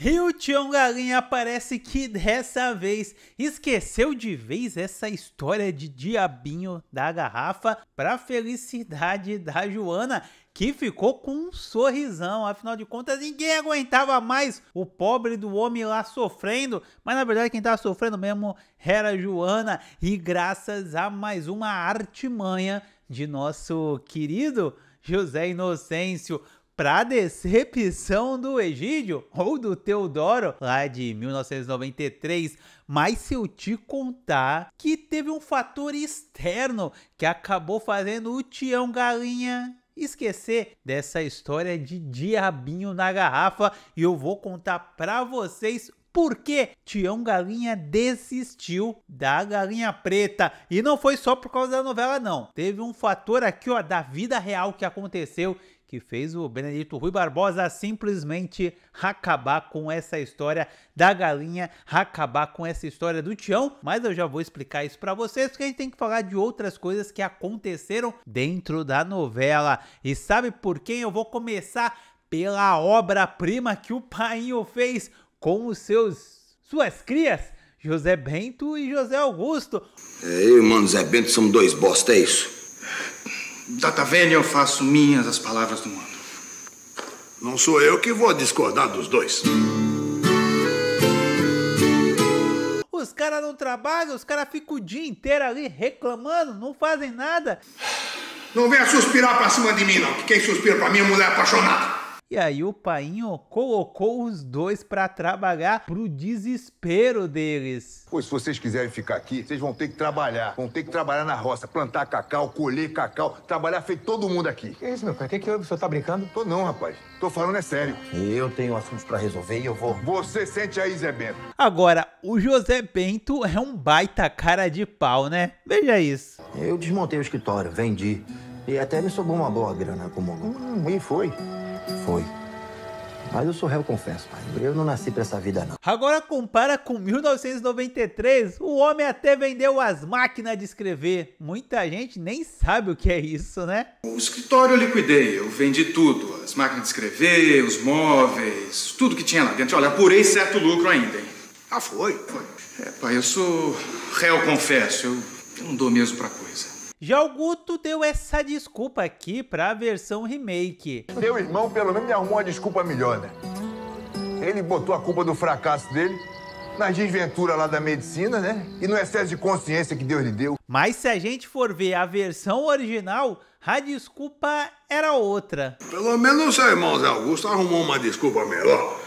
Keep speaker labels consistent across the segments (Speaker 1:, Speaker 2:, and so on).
Speaker 1: Rio Tião Galinha parece que dessa vez esqueceu de vez essa história de diabinho da garrafa para felicidade da Joana, que ficou com um sorrisão. Afinal de contas, ninguém aguentava mais o pobre do homem lá sofrendo. Mas na verdade, quem estava sofrendo mesmo era a Joana, e graças a mais uma artimanha de nosso querido José Inocêncio para decepção do Egídio ou do Teodoro lá de 1993, mas se eu te contar que teve um fator externo que acabou fazendo o Tião Galinha esquecer dessa história de diabinho na garrafa e eu vou contar para vocês porque Tião Galinha desistiu da Galinha Preta. E não foi só por causa da novela, não. Teve um fator aqui, ó, da vida real que aconteceu que fez o Benedito Rui Barbosa simplesmente acabar com essa história da galinha, acabar com essa história do Tião, mas eu já vou explicar isso para vocês, porque a gente tem que falar de outras coisas que aconteceram dentro da novela. E sabe por quem eu vou começar? Pela obra-prima que o Painho fez com os seus suas crias, José Bento e José Augusto. É, o mano, Zé Bento somos dois bosta, é isso? Data tá, tá vênia eu faço minhas as palavras do mano. Não sou eu que vou discordar dos dois. Os caras não trabalham, os caras ficam o dia inteiro ali reclamando, não fazem nada. Não venha suspirar pra cima de mim, não, que quem suspira pra mim é mulher apaixonada. E aí o painho colocou os dois para trabalhar pro desespero deles. Pois se vocês quiserem ficar aqui, vocês vão ter que trabalhar. Vão ter que trabalhar na roça, plantar cacau, colher cacau, trabalhar feito todo mundo aqui. Que isso, meu pai? O que, que houve? O senhor tá brincando? Tô não, rapaz. Tô falando é sério. Eu tenho assuntos para resolver e eu vou. Você sente aí, Zé Bento. Agora, o José Bento é um baita cara de pau, né? Veja isso. Eu desmontei o escritório, vendi. E até me sobrou uma boa grana como. Hum, e foi. Foi. Mas eu sou réu, confesso, pai. Eu não nasci para essa vida, não. Agora compara com 1993, o homem até vendeu as máquinas de escrever. Muita gente nem sabe o que é isso, né? O escritório eu liquidei, eu vendi tudo. As máquinas de escrever, os móveis, tudo que tinha lá dentro. Olha, apurei certo lucro ainda, hein? Ah, foi? Foi. É, pai, eu sou réu, confesso. Eu, eu não dou mesmo pra coisa. Já o Guto deu essa desculpa aqui para a versão remake. Seu irmão pelo menos me arrumou uma desculpa melhor, né? Ele botou a culpa do fracasso dele na desventura lá da medicina, né? E no excesso de consciência que Deus lhe deu. Mas se a gente for ver a versão original, a desculpa era outra. Pelo menos o seu irmão Zé Augusto arrumou uma desculpa melhor.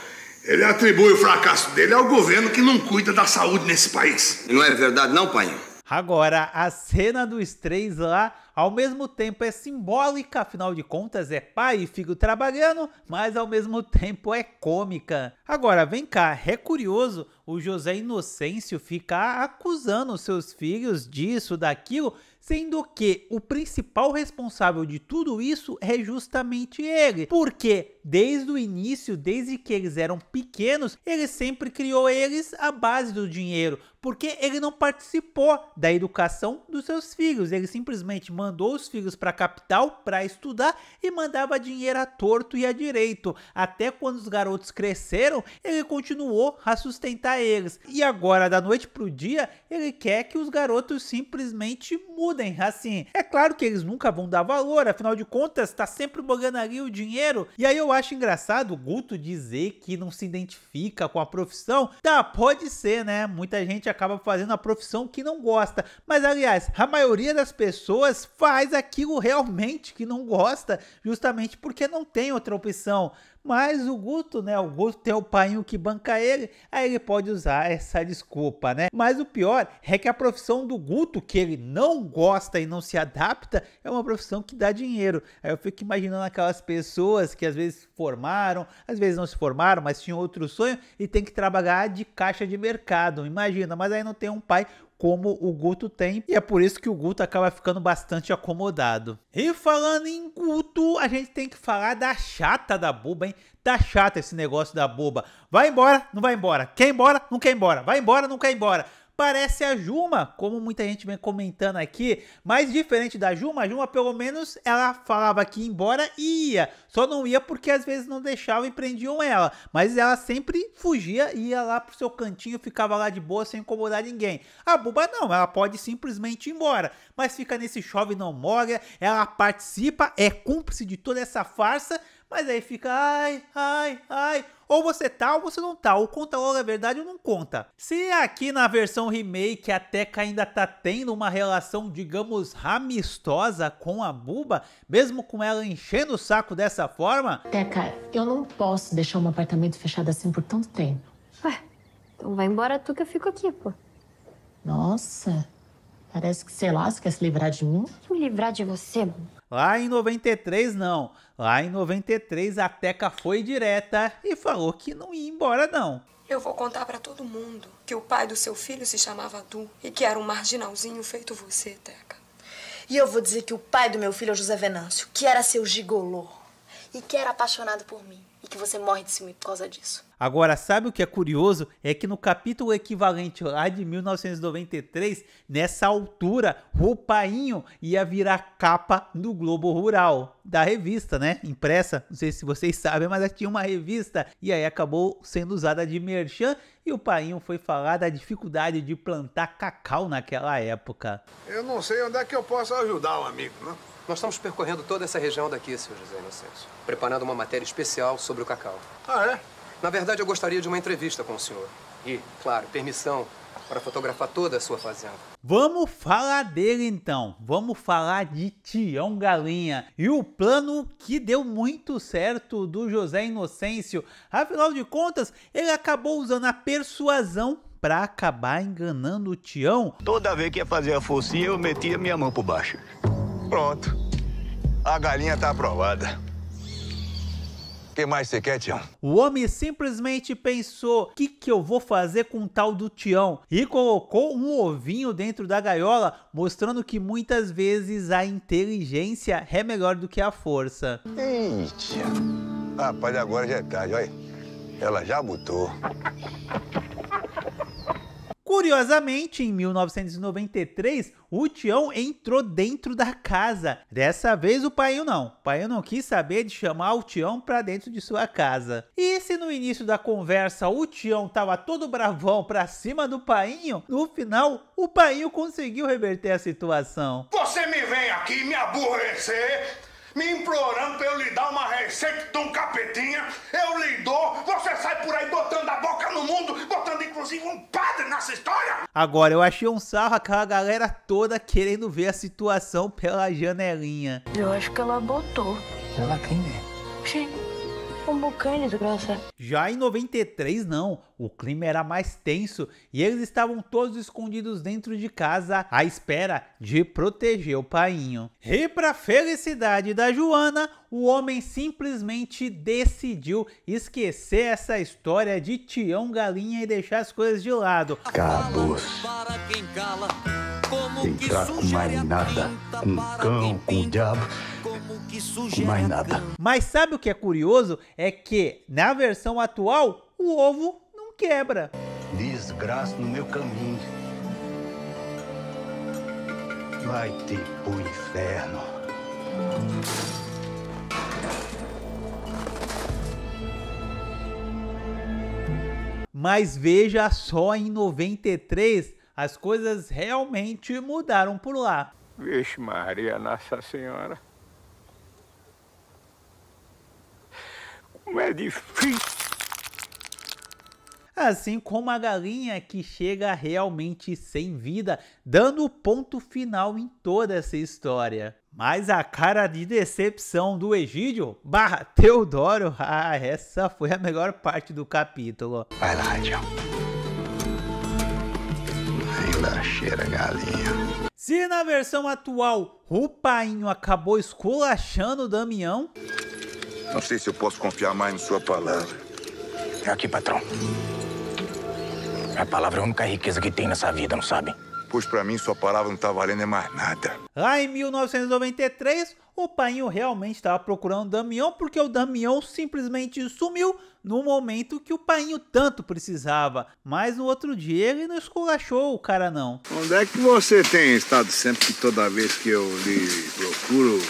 Speaker 1: Ele atribui o fracasso dele ao governo que não cuida da saúde nesse país. Não é verdade não, pai? Agora, a cena dos três lá, ao mesmo tempo é simbólica, afinal de contas é pai e filho trabalhando, mas ao mesmo tempo é cômica. Agora, vem cá, é curioso, o José Inocêncio ficar acusando seus filhos disso, daquilo, sendo que o principal responsável de tudo isso é justamente ele. Por quê? desde o início, desde que eles eram pequenos, ele sempre criou eles à base do dinheiro, porque ele não participou da educação dos seus filhos. Ele simplesmente mandou os filhos para a capital para estudar e mandava dinheiro a torto e a direito. Até quando os garotos cresceram, ele continuou a sustentar eles. E agora, da noite para o dia, ele quer que os garotos simplesmente mudem. Assim, é claro que eles nunca vão dar valor, afinal de contas, está sempre morando ali o dinheiro. E aí eu eu acho engraçado o Guto dizer que não se identifica com a profissão. Tá, pode ser, né? Muita gente acaba fazendo a profissão que não gosta. Mas, aliás, a maioria das pessoas faz aquilo realmente que não gosta, justamente porque não tem outra opção. Mas o Guto, né? O Guto tem é o pai que banca ele, aí ele pode usar essa desculpa, né? Mas o pior é que a profissão do Guto, que ele não gosta e não se adapta, é uma profissão que dá dinheiro. Aí eu fico imaginando aquelas pessoas que às vezes formaram, às vezes não se formaram, mas tinham outro sonho e tem que trabalhar de caixa de mercado. Imagina, mas aí não tem um pai como o Guto tem, e é por isso que o Guto acaba ficando bastante acomodado. E falando em Guto, a gente tem que falar da chata da boba, hein? Tá chato esse negócio da boba. Vai embora, não vai embora. Quer embora, não quer embora. Vai embora, não quer embora parece a Juma, como muita gente vem comentando aqui, mas diferente da Juma, a Juma pelo menos ela falava que ia embora e ia, só não ia porque às vezes não deixavam e prendiam ela, mas ela sempre fugia e ia lá pro seu cantinho, ficava lá de boa sem incomodar ninguém. A Buba não, ela pode simplesmente ir embora, mas fica nesse chove não molha, ela participa, é cúmplice de toda essa farsa, mas aí fica, ai, ai, ai. Ou você tá ou você não tá. Ou conta logo a verdade ou não conta. Se aqui na versão remake a Teca ainda tá tendo uma relação, digamos, amistosa com a Buba, mesmo com ela enchendo o saco dessa forma. Teca, eu não posso deixar um apartamento fechado assim por tanto tempo. Ué, então vai embora tu que eu fico aqui, pô. Nossa, parece que, sei lá, você quer se livrar de mim? Me livrar de você? Lá em 93, não. Lá em 93, a Teca foi direta e falou que não ia embora, não. Eu vou contar para todo mundo que o pai do seu filho se chamava Du e que era um marginalzinho feito você, Teca. E eu vou dizer que o pai do meu filho é o José Venâncio, que era seu gigolô e que era apaixonado por mim que você morre de ciúme por causa disso. Agora, sabe o que é curioso? É que no capítulo equivalente lá de 1993, nessa altura, Roupainho ia virar capa do Globo Rural, da revista, né? Impressa, não sei se vocês sabem, mas tinha uma revista e aí acabou sendo usada de merchan e o Painho foi falar da dificuldade de plantar cacau naquela época. Eu não sei onde é que eu posso ajudar o um amigo, né? Nós estamos percorrendo toda essa região daqui, senhor José Inocêncio, preparando uma matéria especial sobre o cacau. Ah, é? Na verdade, eu gostaria de uma entrevista com o senhor. E, claro, permissão para fotografar toda a sua fazenda. Vamos falar dele então. Vamos falar de Tião Galinha e o plano que deu muito certo do José Inocêncio. Afinal de contas, ele acabou usando a persuasão para acabar enganando o Tião. Toda vez que ia fazer a forcinha, eu metia minha mão por baixo. Pronto. A galinha tá aprovada. O que mais você quer, Tião? O homem simplesmente pensou: o que, que eu vou fazer com o tal do Tião? E colocou um ovinho dentro da gaiola, mostrando que muitas vezes a inteligência é melhor do que a força. Ei, tia. Rapaz, agora já é tarde, olha. Ela já botou. Curiosamente, em 1993, o Tião entrou dentro da casa. Dessa vez o pai não. O pai não quis saber de chamar o Tião para dentro de sua casa. E se no início da conversa o Tião tava todo bravão para cima do pai, no final o pai conseguiu reverter a situação. Você me vem aqui me aborrecer me implorando para eu lhe dar uma receita de um capetinha, eu lhe dou, você sai por aí botando a boca no mundo, botando inclusive um padre nessa história. Agora, eu achei um sarro aquela galera toda querendo ver a situação pela janelinha. Eu acho que ela botou. Ela quem é? Sim. Pombo Cane, desgraça. Já em 93, não. O clima era mais tenso e eles estavam todos escondidos dentro de casa à espera de proteger o painho. E para felicidade da Joana, o homem simplesmente decidiu esquecer essa história de Tião Galinha e deixar as coisas de lado. Cabos. Entrar com marinada, com cão, com o diabo mais nada. Mas sabe o que é curioso? É que na versão atual o ovo não quebra. Desgraça no meu caminho. Vai ter pro inferno. Mas veja só, em 93 as coisas realmente mudaram por lá. Vixe Maria, Nossa Senhora. como é difícil. Assim como a galinha que chega realmente sem vida, dando o ponto final em toda essa história. Mas a cara de decepção do Egídio barra Teodoro, ah, essa foi a melhor parte do capítulo. Vai lá, Radião. Ainda cheira galinha. Se na versão atual o painho acabou esculachando o Damião, não sei se eu posso confiar mais na sua palavra. É aqui, patrão. É a palavra é a única riqueza que tem nessa vida, não sabe? Pois para mim sua palavra não tá valendo é mais nada. Lá ah, em 1993, o painho realmente estava procurando o Damião porque o Damião simplesmente sumiu no momento que o painho tanto precisava. Mas no outro dia ele não esculachou o cara não. Onde é que você tem estado sempre que toda vez que eu lhe procuro,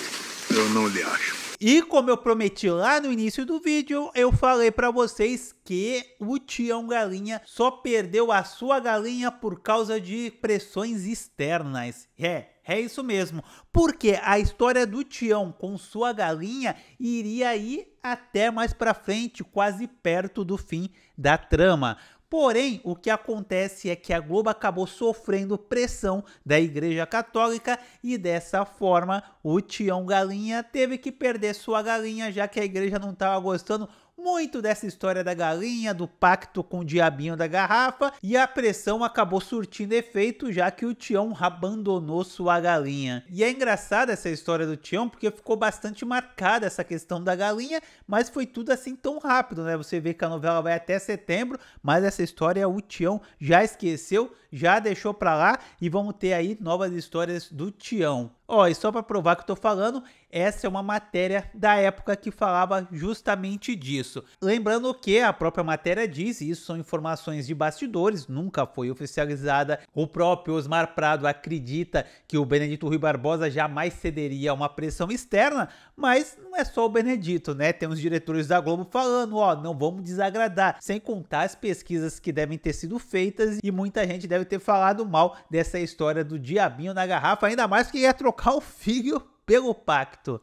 Speaker 1: eu não lhe acho? E como eu prometi lá no início do vídeo, eu falei para vocês que o Tião Galinha só perdeu a sua galinha por causa de pressões externas. É, é isso mesmo, porque a história do Tião com sua galinha iria ir até mais para frente, quase perto do fim da trama. Porém, o que acontece é que a Globo acabou sofrendo pressão da Igreja Católica e dessa forma o Tião Galinha teve que perder sua galinha, já que a igreja não estava gostando muito dessa história da galinha, do pacto com o diabinho da garrafa, e a pressão acabou surtindo efeito, já que o Tião abandonou sua galinha. E é engraçada essa história do Tião, porque ficou bastante marcada essa questão da galinha, mas foi tudo assim tão rápido, né? Você vê que a novela vai até setembro, mas essa história o Tião já esqueceu, já deixou para lá, e vamos ter aí novas histórias do Tião. Ó, e só para provar que eu tô falando, essa é uma matéria da época que falava justamente disso. Lembrando que a própria matéria diz, e isso são informações de bastidores, nunca foi oficializada. O próprio Osmar Prado acredita que o Benedito Rui Barbosa jamais cederia a uma pressão externa, mas não é só o Benedito, né? Tem os diretores da Globo falando, ó, não vamos desagradar, sem contar as pesquisas que devem ter sido feitas e muita gente deve ter falado mal dessa história do diabinho na garrafa, ainda mais que ia é trocar trocar o filho pelo pacto.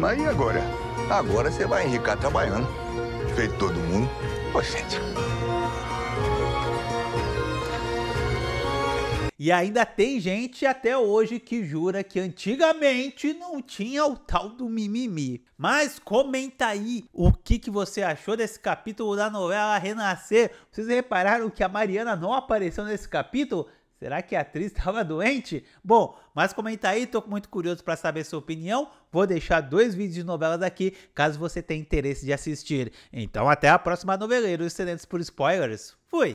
Speaker 1: Mas e agora? Agora você vai enricar trabalhando. Feito todo mundo. poxa. gente. E ainda tem gente até hoje que jura que antigamente não tinha o tal do mimimi. Mas comenta aí o que, que você achou desse capítulo da novela Renascer. Vocês repararam que a Mariana não apareceu nesse capítulo? Será que a atriz estava doente? Bom, mas comenta aí, tô muito curioso para saber sua opinião. Vou deixar dois vídeos de novelas aqui, caso você tenha interesse de assistir. Então até a próxima noveleiro, excelentes por spoilers. Fui!